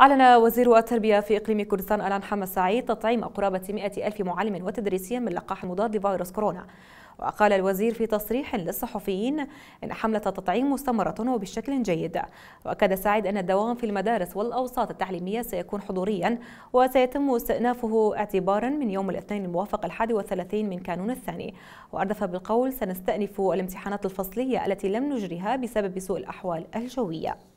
أعلن وزير التربية في إقليم كردستان ألان حمد سعيد تطعيم قرابة 100 ألف معلم وتدريسيا من لقاح مضاد لفيروس كورونا وقال الوزير في تصريح للصحفيين إن حملة التطعيم مستمرة وبشكل جيد وأكد سعيد أن الدوام في المدارس والأوساط التعليمية سيكون حضوريا وسيتم استئنافه اعتبارا من يوم الاثنين الموافق الحادي والثلاثين من كانون الثاني وأردف بالقول سنستأنف الامتحانات الفصلية التي لم نجرها بسبب سوء الأحوال الجوية